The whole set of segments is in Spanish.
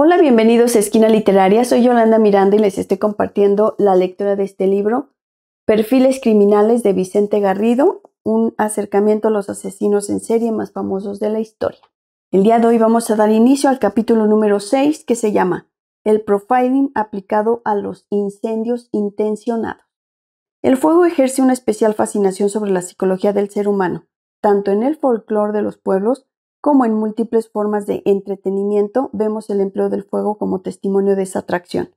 Hola, bienvenidos a Esquina Literaria. Soy Yolanda Miranda y les estoy compartiendo la lectura de este libro, Perfiles Criminales de Vicente Garrido, un acercamiento a los asesinos en serie más famosos de la historia. El día de hoy vamos a dar inicio al capítulo número 6 que se llama El profiling aplicado a los incendios intencionados. El fuego ejerce una especial fascinación sobre la psicología del ser humano, tanto en el folclore de los pueblos como en múltiples formas de entretenimiento, vemos el empleo del fuego como testimonio de esa atracción.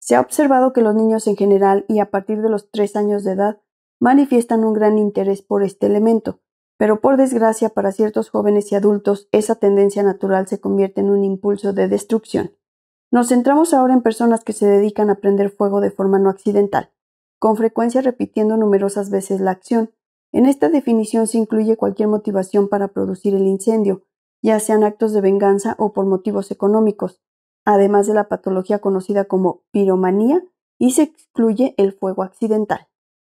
Se ha observado que los niños en general y a partir de los tres años de edad manifiestan un gran interés por este elemento, pero por desgracia para ciertos jóvenes y adultos esa tendencia natural se convierte en un impulso de destrucción. Nos centramos ahora en personas que se dedican a prender fuego de forma no accidental, con frecuencia repitiendo numerosas veces la acción. En esta definición se incluye cualquier motivación para producir el incendio, ya sean actos de venganza o por motivos económicos, además de la patología conocida como piromanía, y se excluye el fuego accidental.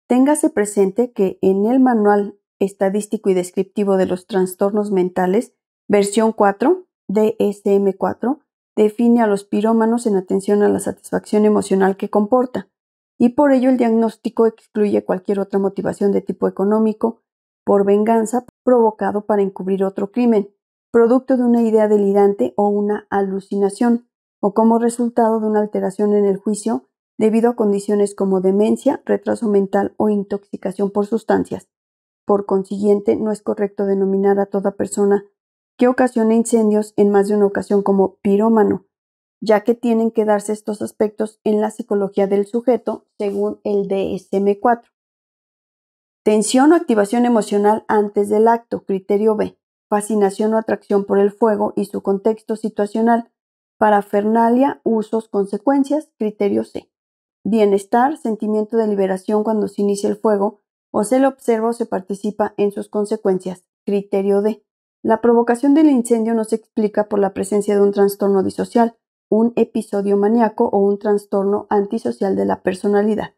Téngase presente que en el Manual Estadístico y Descriptivo de los Trastornos Mentales, versión 4, DSM4, define a los pirómanos en atención a la satisfacción emocional que comporta, y por ello el diagnóstico excluye cualquier otra motivación de tipo económico por venganza provocado para encubrir otro crimen, producto de una idea delirante o una alucinación, o como resultado de una alteración en el juicio debido a condiciones como demencia, retraso mental o intoxicación por sustancias. Por consiguiente, no es correcto denominar a toda persona que ocasiona incendios en más de una ocasión como pirómano, ya que tienen que darse estos aspectos en la psicología del sujeto según el DSM-4. Tensión o activación emocional antes del acto, criterio B fascinación o atracción por el fuego y su contexto situacional, parafernalia, usos, consecuencias, criterio C. Bienestar, sentimiento de liberación cuando se inicia el fuego o se lo observa o se participa en sus consecuencias, criterio D. La provocación del incendio no se explica por la presencia de un trastorno disocial, un episodio maníaco o un trastorno antisocial de la personalidad.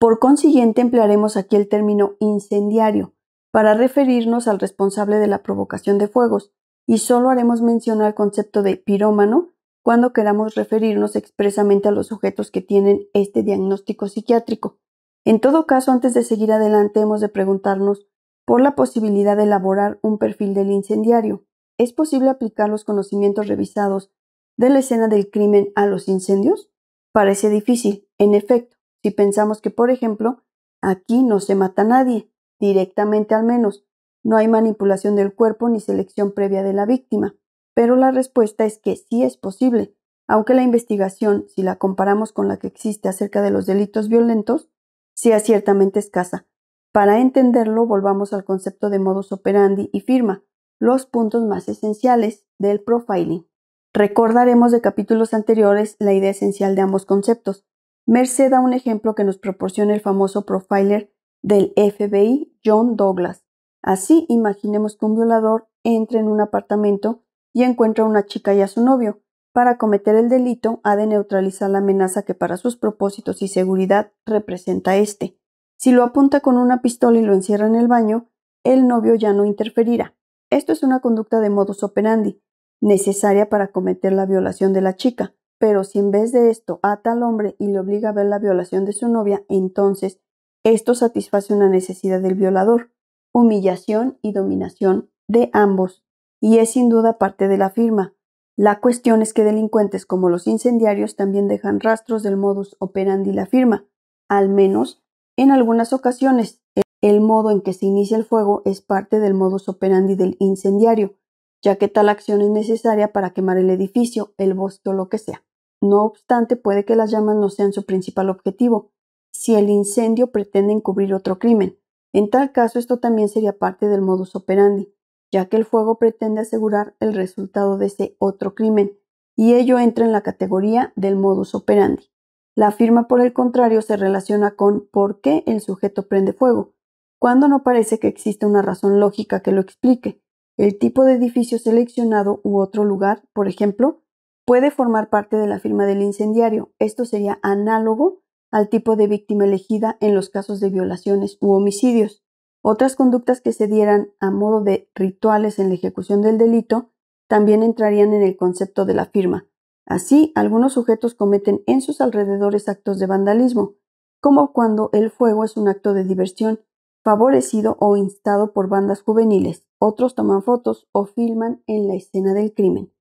Por consiguiente, emplearemos aquí el término incendiario, para referirnos al responsable de la provocación de fuegos, y solo haremos mención al concepto de pirómano cuando queramos referirnos expresamente a los sujetos que tienen este diagnóstico psiquiátrico. En todo caso, antes de seguir adelante, hemos de preguntarnos por la posibilidad de elaborar un perfil del incendiario. ¿Es posible aplicar los conocimientos revisados de la escena del crimen a los incendios? Parece difícil, en efecto, si pensamos que, por ejemplo, aquí no se mata nadie, directamente al menos. No hay manipulación del cuerpo ni selección previa de la víctima, pero la respuesta es que sí es posible, aunque la investigación, si la comparamos con la que existe acerca de los delitos violentos, sea ciertamente escasa. Para entenderlo, volvamos al concepto de modus operandi y firma, los puntos más esenciales del profiling. Recordaremos de capítulos anteriores la idea esencial de ambos conceptos. Merced da un ejemplo que nos proporciona el famoso profiler del FBI John Douglas. Así imaginemos que un violador entra en un apartamento y encuentra a una chica y a su novio. Para cometer el delito ha de neutralizar la amenaza que para sus propósitos y seguridad representa éste. Si lo apunta con una pistola y lo encierra en el baño, el novio ya no interferirá. Esto es una conducta de modus operandi, necesaria para cometer la violación de la chica, pero si en vez de esto ata al hombre y le obliga a ver la violación de su novia, entonces esto satisface una necesidad del violador, humillación y dominación de ambos, y es sin duda parte de la firma. La cuestión es que delincuentes como los incendiarios también dejan rastros del modus operandi la firma, al menos en algunas ocasiones. El modo en que se inicia el fuego es parte del modus operandi del incendiario, ya que tal acción es necesaria para quemar el edificio, el bosque o lo que sea. No obstante, puede que las llamas no sean su principal objetivo, si el incendio pretende encubrir otro crimen. En tal caso, esto también sería parte del modus operandi, ya que el fuego pretende asegurar el resultado de ese otro crimen, y ello entra en la categoría del modus operandi. La firma, por el contrario, se relaciona con por qué el sujeto prende fuego, cuando no parece que exista una razón lógica que lo explique. El tipo de edificio seleccionado u otro lugar, por ejemplo, puede formar parte de la firma del incendiario. Esto sería análogo al tipo de víctima elegida en los casos de violaciones u homicidios. Otras conductas que se dieran a modo de rituales en la ejecución del delito también entrarían en el concepto de la firma. Así, algunos sujetos cometen en sus alrededores actos de vandalismo, como cuando el fuego es un acto de diversión favorecido o instado por bandas juveniles. Otros toman fotos o filman en la escena del crimen.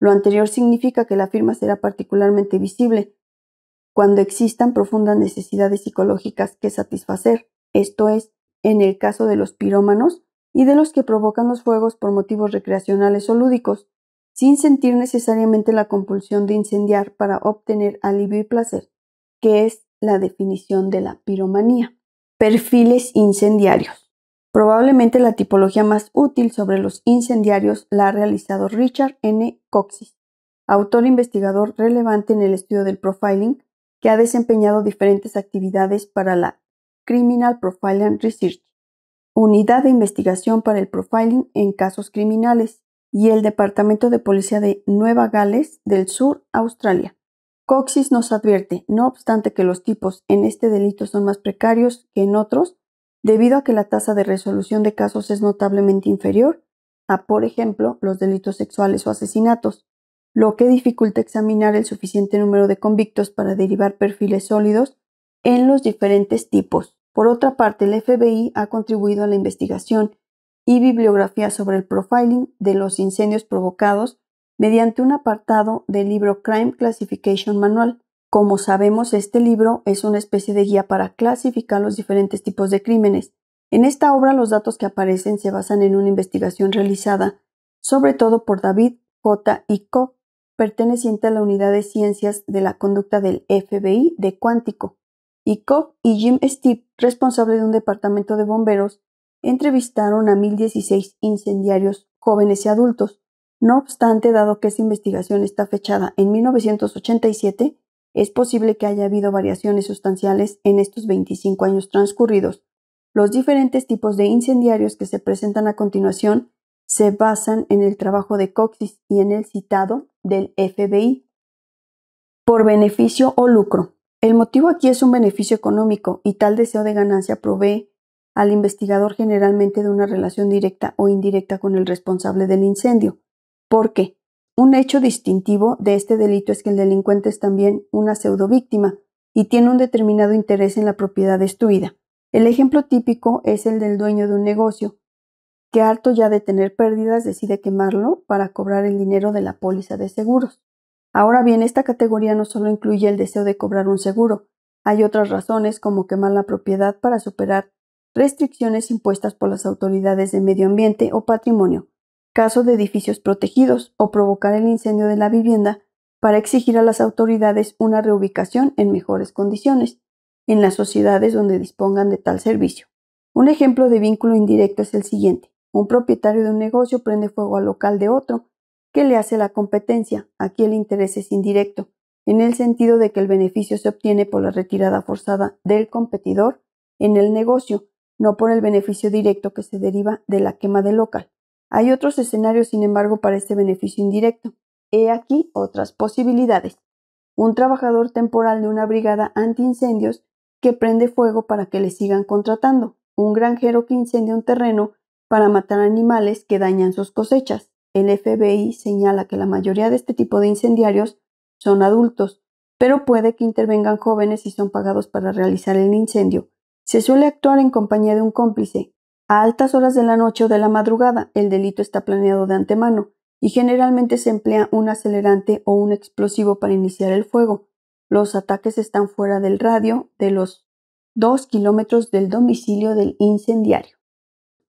Lo anterior significa que la firma será particularmente visible, cuando existan profundas necesidades psicológicas que satisfacer, esto es, en el caso de los pirómanos y de los que provocan los fuegos por motivos recreacionales o lúdicos, sin sentir necesariamente la compulsión de incendiar para obtener alivio y placer, que es la definición de la piromanía. Perfiles incendiarios. Probablemente la tipología más útil sobre los incendiarios la ha realizado Richard N. Coxis, autor e investigador relevante en el estudio del profiling que ha desempeñado diferentes actividades para la Criminal Profiling Research, Unidad de Investigación para el Profiling en Casos Criminales y el Departamento de Policía de Nueva Gales del Sur, Australia. Coxis nos advierte, no obstante que los tipos en este delito son más precarios que en otros, debido a que la tasa de resolución de casos es notablemente inferior a, por ejemplo, los delitos sexuales o asesinatos, lo que dificulta examinar el suficiente número de convictos para derivar perfiles sólidos en los diferentes tipos. Por otra parte, el FBI ha contribuido a la investigación y bibliografía sobre el profiling de los incendios provocados mediante un apartado del libro Crime Classification Manual. Como sabemos, este libro es una especie de guía para clasificar los diferentes tipos de crímenes. En esta obra los datos que aparecen se basan en una investigación realizada, sobre todo por David J. Koch perteneciente a la unidad de ciencias de la conducta del FBI de Cuántico, y Cobb y Jim Steve responsable de un departamento de bomberos, entrevistaron a 1016 incendiarios jóvenes y adultos. No obstante, dado que esta investigación está fechada en 1987, es posible que haya habido variaciones sustanciales en estos 25 años transcurridos. Los diferentes tipos de incendiarios que se presentan a continuación se basan en el trabajo de Coxis y en el citado del FBI por beneficio o lucro. El motivo aquí es un beneficio económico y tal deseo de ganancia provee al investigador generalmente de una relación directa o indirecta con el responsable del incendio. ¿Por qué? Un hecho distintivo de este delito es que el delincuente es también una pseudo víctima y tiene un determinado interés en la propiedad destruida. El ejemplo típico es el del dueño de un negocio que harto ya de tener pérdidas decide quemarlo para cobrar el dinero de la póliza de seguros. Ahora bien, esta categoría no solo incluye el deseo de cobrar un seguro, hay otras razones como quemar la propiedad para superar restricciones impuestas por las autoridades de medio ambiente o patrimonio, caso de edificios protegidos o provocar el incendio de la vivienda para exigir a las autoridades una reubicación en mejores condiciones en las sociedades donde dispongan de tal servicio. Un ejemplo de vínculo indirecto es el siguiente. Un propietario de un negocio prende fuego al local de otro, que le hace la competencia. Aquí el interés es indirecto, en el sentido de que el beneficio se obtiene por la retirada forzada del competidor en el negocio, no por el beneficio directo que se deriva de la quema del local. Hay otros escenarios, sin embargo, para este beneficio indirecto. He aquí otras posibilidades. Un trabajador temporal de una brigada incendios que prende fuego para que le sigan contratando. Un granjero que incendia un terreno para matar animales que dañan sus cosechas. El FBI señala que la mayoría de este tipo de incendiarios son adultos, pero puede que intervengan jóvenes y son pagados para realizar el incendio. Se suele actuar en compañía de un cómplice. A altas horas de la noche o de la madrugada, el delito está planeado de antemano y generalmente se emplea un acelerante o un explosivo para iniciar el fuego. Los ataques están fuera del radio de los 2 kilómetros del domicilio del incendiario.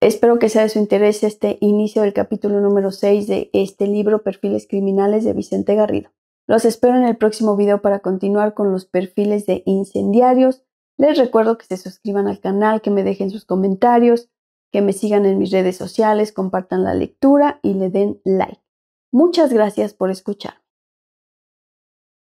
Espero que sea de su interés este inicio del capítulo número 6 de este libro Perfiles Criminales de Vicente Garrido. Los espero en el próximo video para continuar con los perfiles de incendiarios. Les recuerdo que se suscriban al canal, que me dejen sus comentarios, que me sigan en mis redes sociales, compartan la lectura y le den like. Muchas gracias por escuchar.